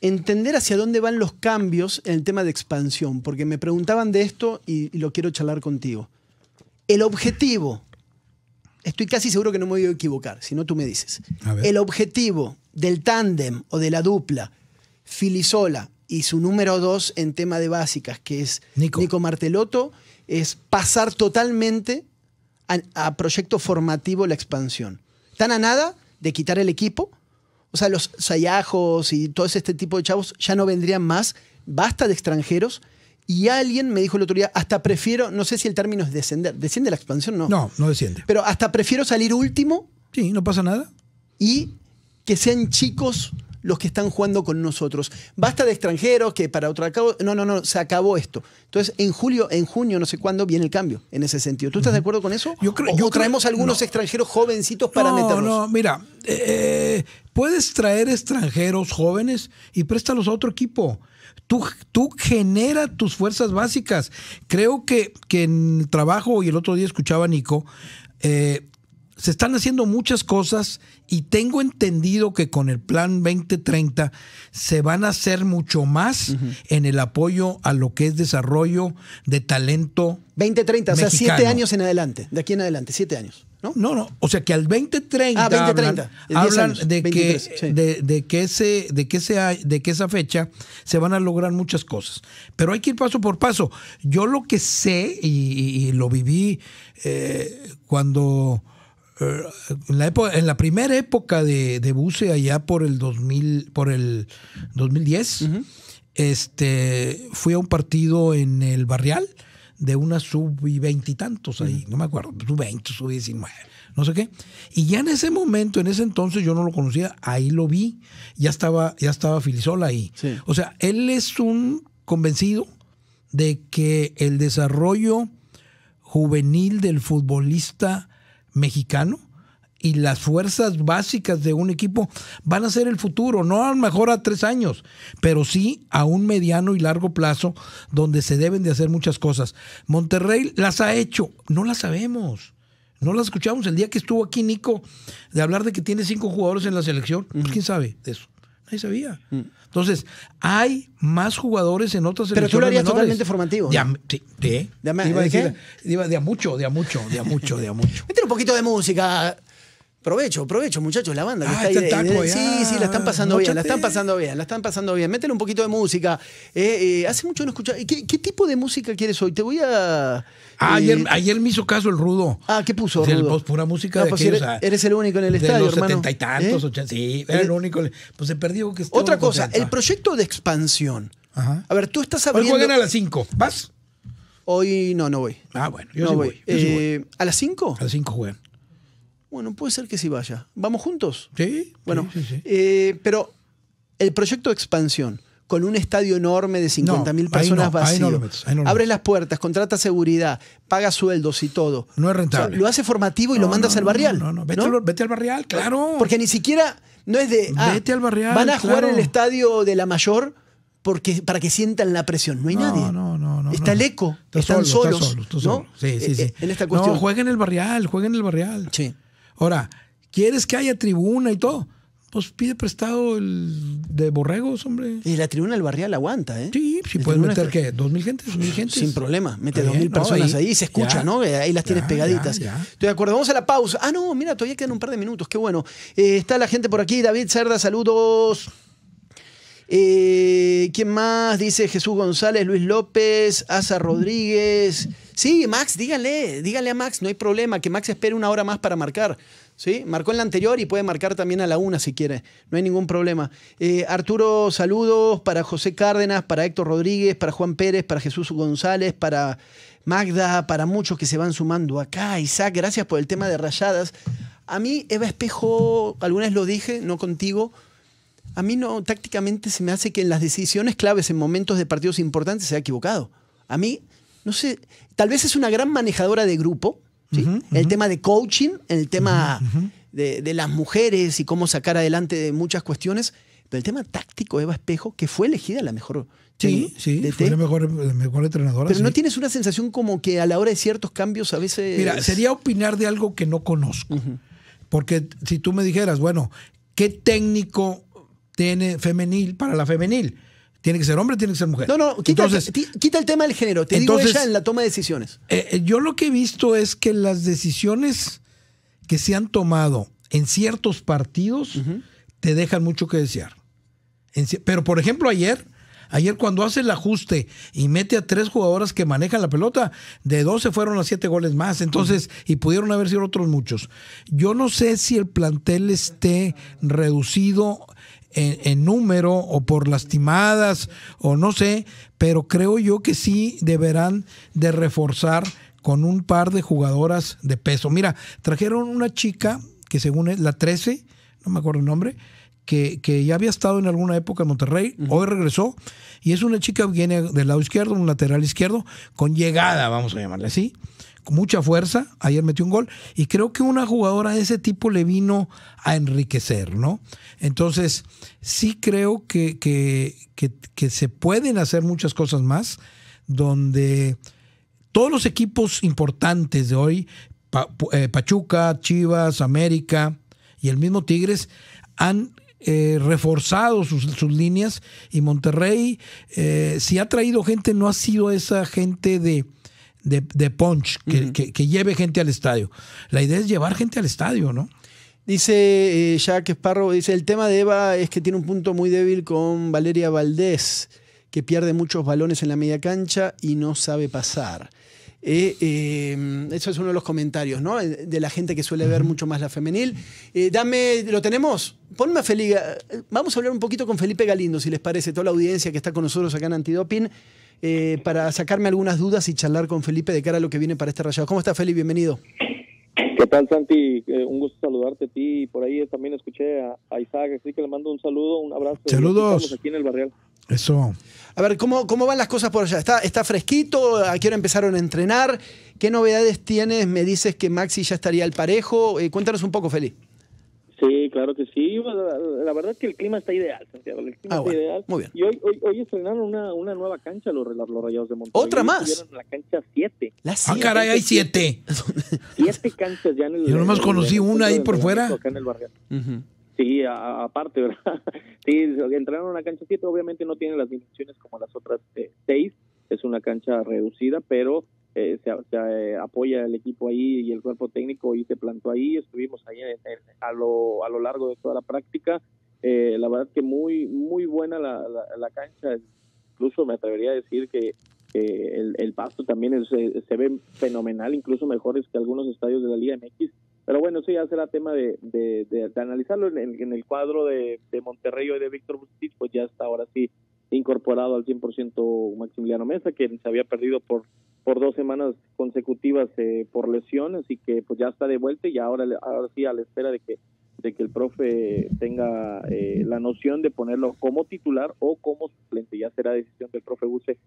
entender hacia dónde van los cambios en el tema de expansión, porque me preguntaban de esto y, lo quiero charlar contigo. El objetivo, estoy casi seguro que no me voy a equivocar, si no tú me dices. El objetivo del tándem o de la dupla Filisola y su número dos en tema de básicas, que es Nico, Martelotto, es pasar totalmente a, a proyecto formativo la expansión. Tan a nada de quitar el equipo, o sea, los sayajos y todo este tipo de chavos ya no vendrían más. Basta de extranjeros. Y alguien me dijo el otro día, hasta prefiero, no sé si el término es descender. ¿Desciende la expansión? No. No, no desciende. Pero hasta prefiero salir último. Sí, no pasa nada. Y que sean chicos los que están jugando con nosotros. Basta de extranjeros que para otro acabo. No, no, no, se acabó esto. Entonces, en julio, en junio, no sé cuándo, viene el cambio en ese sentido. ¿Tú estás de acuerdo con eso? Yo creo, ¿O traemos algunos extranjeros jovencitos para no, No, mira, eh, puedes traer extranjeros jóvenes y préstalos a otro equipo. Tú, tú, genera tus fuerzas básicas. Creo que, en el trabajo, y el otro día escuchaba a Nico, eh, se están haciendo muchas cosas y tengo entendido que con el plan 2030 se van a hacer mucho más en el apoyo a lo que es desarrollo de talento. 2030, o sea, siete años en adelante, de aquí en adelante, siete años. ¿No? no, no, o sea que al 2030 ah, 2030, hablan, de, que, de, que de, que de que esa fecha se van a lograr muchas cosas. Pero hay que ir paso por paso. Yo lo que sé, y, lo viví eh, cuando en la, en la primera época de, de Buse, allá por el, 2000, por el 2010, este, fui a un partido en el Barrial de una sub y tantos. ahí, no me acuerdo, sub 20, sub 19, no sé qué. Y ya en ese momento, en ese entonces yo no lo conocía, ahí lo vi, ya estaba, ya estaba Filisola ahí. O sea, él es un convencido de que el desarrollo juvenil del futbolista mexicano y las fuerzas básicas de un equipo van a ser el futuro, no a lo mejor a tres años, pero sí a un mediano y largo plazo donde se deben de hacer muchas cosas. Monterrey las ha hecho, no las sabemos. No las escuchamos el día que estuvo aquí Nico de hablar de que tiene cinco jugadores en la selección. Pues, ¿Quién sabe de eso? Ahí sabía. Mm. Entonces, hay más jugadores en otras Pero tú lo harías totalmente formativo. De sí, de, qué? iba, ¿de, a de a mucho, de a mucho, de a mucho, de a mucho. Métele un poquito de música, Provecho, provecho, muchachos, la banda que ah, está, este ahí. sí, sí, la están ah, pasando bien, la están pasando bien, la están pasando bien. Métele un poquito de música. Eh, eh, hace mucho no escuchaba. ¿Qué, tipo de música quieres hoy? Te voy a. Ah, eh, ayer, me hizo caso el Rudo. Ah, ¿qué puso? El, pura música. Pues eres, el único en el estadio, los hermano. setenta y tantos, ochenta. Sí, eres el único. Pues se perdió que Otra cosa, el proyecto de expansión. Ajá. A ver, tú estás abriendo. Hoy juegan a las 5. ¿Vas? Hoy no, no voy. Ah, bueno, yo sí voy. ¿A las cinco A las 5 juegan. Bueno, puede ser que sí vaya. ¿Vamos juntos? Sí. Bueno, eh, pero el proyecto de expansión con un estadio enorme de 50.000 personas vacío. Abres las puertas, contrata seguridad, paga sueldos y todo. No es rentable. lo hace formativo y lo mandas al barrial. No, no, vete al, barrial, claro. Porque ni siquiera, no es de... Ah, vete al barrial, Van a jugar en el estadio de la mayor porque, para que sientan la presión. No hay nadie. No, no, no. Está el eco. Están solos. ¿no? Sí, sí, eh, sí. Eh, en No, jueguen el barrial, jueguen el barrial. Sí. Ahora, ¿quieres que haya tribuna y todo? Pues pide prestado el de borregos, hombre. Y la tribuna del barrial aguanta, ¿eh? Sí, si puedes meter, que... ¿qué? ¿Dos mil gentes? ¿Dos mil Sin problema. Mete dos mil personas ahí, y se escucha, ¿no? Ahí las tienes pegaditas. Ya, Estoy de acuerdo. Vamos a la pausa. Ah, no, mira, todavía quedan un par de minutos. Qué bueno. Eh, está la gente por aquí. David Cerda, saludos. Eh, ¿Quién más? Dice Jesús González, Luis López, Asa Rodríguez. Sí, Max, dígale, dígale a Max, no hay problema, que Max espere una hora más para marcar. ¿Sí? Marcó en la anterior y puede marcar también a la una si quiere, no hay ningún problema. Eh, Arturo, saludos para José Cárdenas, para Héctor Rodríguez, para Juan Pérez, para Jesús González, para Magda, para muchos que se van sumando acá. Isaac, gracias por el tema de rayadas. A mí, Eva Espejo, alguna vez lo dije, no contigo, a mí no, tácticamente se me hace que en las decisiones claves, en momentos de partidos importantes, se ha equivocado. A mí, no sé, tal vez es una gran manejadora de grupo, ¿sí? el tema de coaching, el tema de, las mujeres y cómo sacar adelante muchas cuestiones, pero el tema táctico Eva Espejo, que fue elegida la mejor. Sí, sí, fue la mejor, mejor entrenadora. Pero no tienes una sensación como que a la hora de ciertos cambios a veces... Mira, sería opinar de algo que no conozco. Porque si tú me dijeras, bueno, ¿qué técnico tiene femenil para la femenil. Tiene que ser hombre, tiene que ser mujer. No, no, quita, el tema del género. Te digo ella en la toma de decisiones. Eh, eh, yo lo que he visto es que las decisiones que se han tomado en ciertos partidos te dejan mucho que desear. pero, por ejemplo, ayer Ayer cuando hace el ajuste y mete a tres jugadoras que manejan la pelota, de 12 fueron a siete goles más. Entonces, y pudieron haber sido otros muchos. Yo no sé si el plantel esté reducido en, número o por lastimadas o no sé, pero creo yo que sí deberán de reforzar con un par de jugadoras de peso. Mira, trajeron una chica que según es la 13, no me acuerdo el nombre, que, ya había estado en alguna época en Monterrey, hoy regresó, y es una chica que viene del lado izquierdo, un lateral izquierdo, con llegada, vamos a llamarle así, con mucha fuerza, ayer metió un gol, y creo que una jugadora de ese tipo le vino a enriquecer, ¿no? Entonces, sí creo que, que se pueden hacer muchas cosas más, donde todos los equipos importantes de hoy, eh, Pachuca, Chivas, América y el mismo Tigres, han eh, reforzado sus, líneas y Monterrey, eh, si ha traído gente, no ha sido esa gente de, punch que, lleve gente al estadio. La idea es llevar gente al estadio, ¿no? Dice eh, Jack Esparro, dice, el tema de Eva es que tiene un punto muy débil con Valeria Valdés, que pierde muchos balones en la media cancha y no sabe pasar. Em, eso es uno de los comentarios, ¿no? Eh, de la gente que suele ver mucho más la femenil. Eh, dame, ¿lo tenemos? Ponme a Felipe. Eh, vamos a hablar un poquito con Felipe Galindo, si les parece, toda la audiencia que está con nosotros acá en Antidoping, para sacarme algunas dudas y charlar con Felipe de cara a lo que viene para este rayado. ¿Cómo está, Felipe? Bienvenido. ¿Qué tal, Santi? un gusto saludarte a ti. Por ahí también escuché a, Isaac, así que le mando un saludo, un abrazo. Saludos. aquí en el barrial. Eso. A ver, ¿cómo, cómo van las cosas por allá? ¿Está, ¿Está fresquito? ¿A qué hora empezaron a entrenar? ¿Qué novedades tienes? Me dices que Maxi ya estaría al parejo. Eh, cuéntanos un poco, Feli. Sí, claro que sí. La verdad es que el clima está ideal, Santiago. El clima ah, está ideal. Muy bien. Y hoy, hoy, estrenaron una, una nueva cancha los, Rayados de Monterrey. ¿Otra más? La cancha 7. Ah, caray, hay 7. Siete canchas ya en el... Yo nomás conocí una ahí por fuera. Acá en el Sí, aparte, ¿verdad? Sí, Entraron a una cancha 7 obviamente no tiene las dimensiones como las otras 6, eh, es una cancha reducida, pero eh, se, eh, apoya el equipo ahí y el cuerpo técnico y se plantó ahí, estuvimos ahí a, lo, largo de toda la práctica. la verdad que muy, muy buena la, cancha, incluso me atrevería a decir que el, pasto también se ve fenomenal, incluso mejores que algunos estadios de la Liga MX pero bueno, sí, ya será tema de, de, de, analizarlo en, en, el cuadro de, Monterrey y de Víctor Bustis, pues ya está ahora sí incorporado al 100% Maximiliano Mesa, que se había perdido por por dos semanas consecutivas eh, por lesión, así que pues ya está de vuelta y ahora, ahora sí a la espera de que de que el profe tenga eh, la noción de ponerlo como titular o como suplente. Ya será decisión del profe Buse